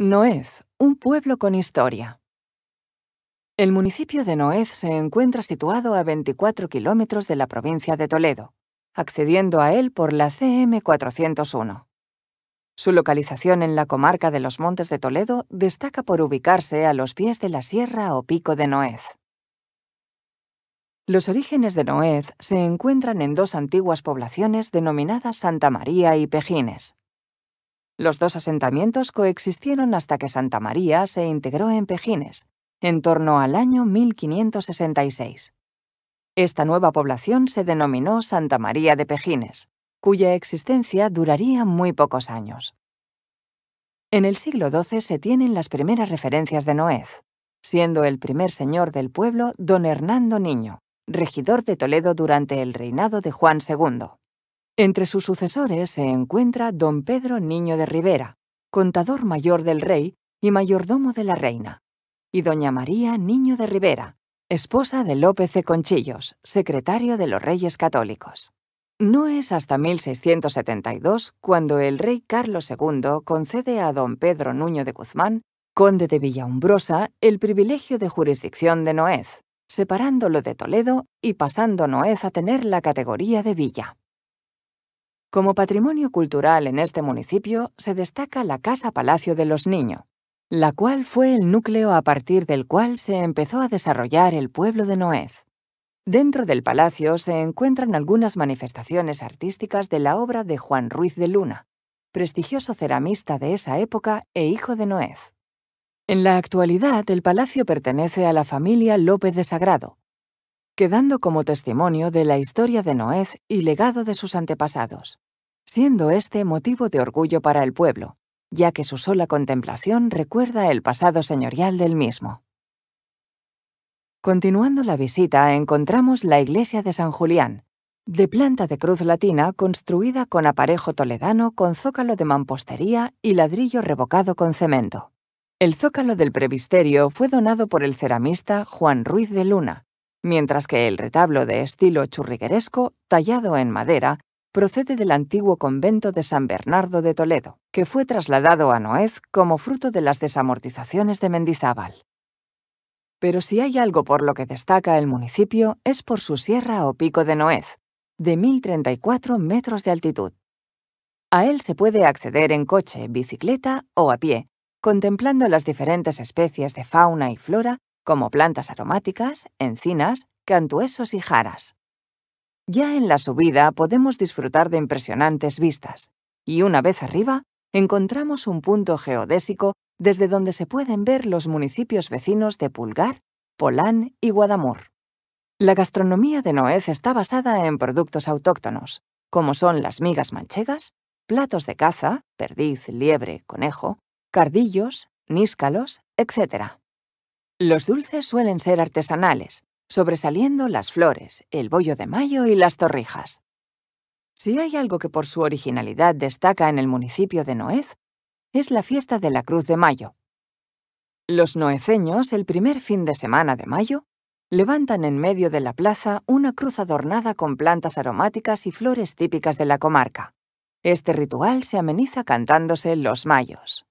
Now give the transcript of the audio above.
Noez, un pueblo con historia. El municipio de Noez se encuentra situado a 24 kilómetros de la provincia de Toledo, accediendo a él por la CM 401. Su localización en la comarca de los Montes de Toledo destaca por ubicarse a los pies de la sierra o pico de Noez. Los orígenes de Noez se encuentran en dos antiguas poblaciones denominadas Santa María y Pejines, los dos asentamientos coexistieron hasta que Santa María se integró en Pejines, en torno al año 1566. Esta nueva población se denominó Santa María de Pejines, cuya existencia duraría muy pocos años. En el siglo XII se tienen las primeras referencias de Noez, siendo el primer señor del pueblo don Hernando Niño, regidor de Toledo durante el reinado de Juan II. Entre sus sucesores se encuentra don Pedro Niño de Rivera, contador mayor del rey y mayordomo de la reina, y doña María Niño de Rivera, esposa de López de Conchillos, secretario de los Reyes Católicos. No es hasta 1672 cuando el rey Carlos II concede a don Pedro Nuño de Guzmán, conde de Umbrosa, el privilegio de jurisdicción de Noez, separándolo de Toledo y pasando Noez a tener la categoría de villa. Como patrimonio cultural en este municipio se destaca la Casa Palacio de los Niños, la cual fue el núcleo a partir del cual se empezó a desarrollar el pueblo de Noez. Dentro del palacio se encuentran algunas manifestaciones artísticas de la obra de Juan Ruiz de Luna, prestigioso ceramista de esa época e hijo de Noez. En la actualidad, el palacio pertenece a la familia López de Sagrado, quedando como testimonio de la historia de Noez y legado de sus antepasados, siendo este motivo de orgullo para el pueblo, ya que su sola contemplación recuerda el pasado señorial del mismo. Continuando la visita encontramos la iglesia de San Julián, de planta de cruz latina construida con aparejo toledano con zócalo de mampostería y ladrillo revocado con cemento. El zócalo del previsterio fue donado por el ceramista Juan Ruiz de Luna, mientras que el retablo de estilo churrigueresco, tallado en madera, procede del antiguo convento de San Bernardo de Toledo, que fue trasladado a Noez como fruto de las desamortizaciones de Mendizábal. Pero si hay algo por lo que destaca el municipio es por su sierra o pico de Noez, de 1034 metros de altitud. A él se puede acceder en coche, bicicleta o a pie, contemplando las diferentes especies de fauna y flora como plantas aromáticas, encinas, cantuesos y jaras. Ya en la subida podemos disfrutar de impresionantes vistas, y una vez arriba, encontramos un punto geodésico desde donde se pueden ver los municipios vecinos de Pulgar, Polán y Guadamur. La gastronomía de Noez está basada en productos autóctonos, como son las migas manchegas, platos de caza, perdiz, liebre, conejo, cardillos, níscalos, etc. Los dulces suelen ser artesanales, sobresaliendo las flores, el bollo de mayo y las torrijas. Si hay algo que por su originalidad destaca en el municipio de Noez, es la fiesta de la Cruz de Mayo. Los noeceños, el primer fin de semana de mayo, levantan en medio de la plaza una cruz adornada con plantas aromáticas y flores típicas de la comarca. Este ritual se ameniza cantándose los mayos.